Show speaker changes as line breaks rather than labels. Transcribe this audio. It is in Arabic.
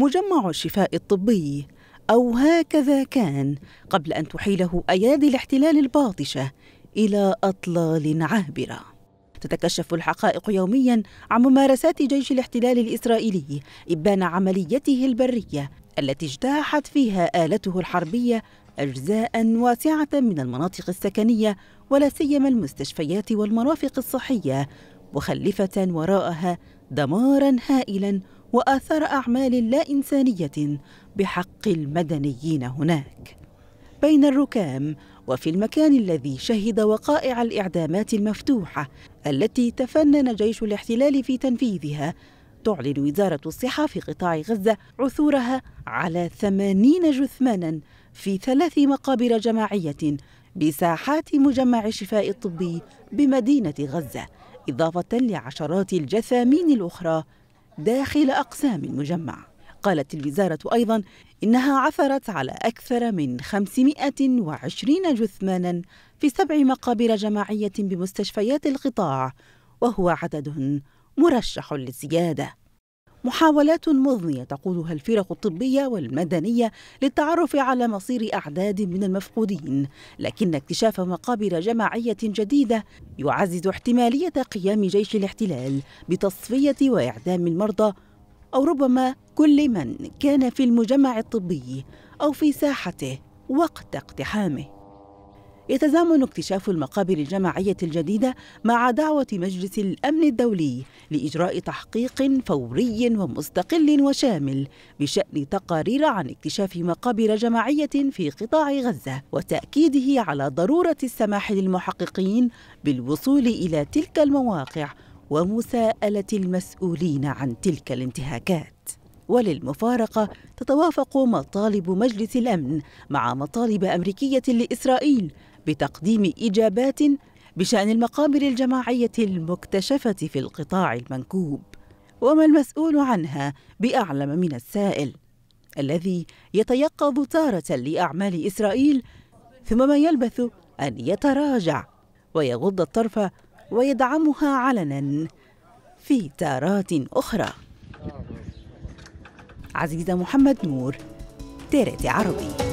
مجمع الشفاء الطبي أو هكذا كان قبل أن تحيله أيادي الاحتلال الباطشة إلى أطلال عابرة تتكشف الحقائق يوميا عن ممارسات جيش الاحتلال الإسرائيلي إبان عمليته البرية التي اجتاحت فيها آلته الحربية أجزاء واسعة من المناطق السكنية ولا سيما المستشفيات والمرافق الصحية مخلفة وراءها دمارا هائلا وآثار أعمال لا إنسانية بحق المدنيين هناك بين الركام وفي المكان الذي شهد وقائع الإعدامات المفتوحة التي تفنن جيش الاحتلال في تنفيذها تعلن وزارة الصحة في قطاع غزة عثورها على ثمانين جثمانا في ثلاث مقابر جماعية بساحات مجمع الشفاء الطبي بمدينة غزة إضافة لعشرات الجثامين الأخرى داخل أقسام المجمع قالت الوزارة أيضا إنها عثرت على أكثر من 520 جثمانا في سبع مقابر جماعية بمستشفيات القطاع وهو عدد مرشح للزيادة محاولات مضنية تقودها الفرق الطبية والمدنية للتعرف على مصير أعداد من المفقودين لكن اكتشاف مقابر جماعية جديدة يعزز احتمالية قيام جيش الاحتلال بتصفية وإعدام المرضى أو ربما كل من كان في المجمع الطبي أو في ساحته وقت اقتحامه يتزامن اكتشاف المقابر الجماعية الجديدة مع دعوة مجلس الأمن الدولي لإجراء تحقيق فوري ومستقل وشامل بشأن تقارير عن اكتشاف مقابر جماعية في قطاع غزة وتأكيده على ضرورة السماح للمحققين بالوصول إلى تلك المواقع ومساءلة المسؤولين عن تلك الانتهاكات وللمفارقة تتوافق مطالب مجلس الأمن مع مطالب أمريكية لإسرائيل بتقديم إجابات بشأن المقابر الجماعية المكتشفة في القطاع المنكوب وما المسؤول عنها بأعلم من السائل الذي يتيقظ تارة لأعمال إسرائيل ثم ما يلبث أن يتراجع ويغض الطرف ويدعمها علنا في تارات أخرى عزيزة محمد نور تيرتي عربي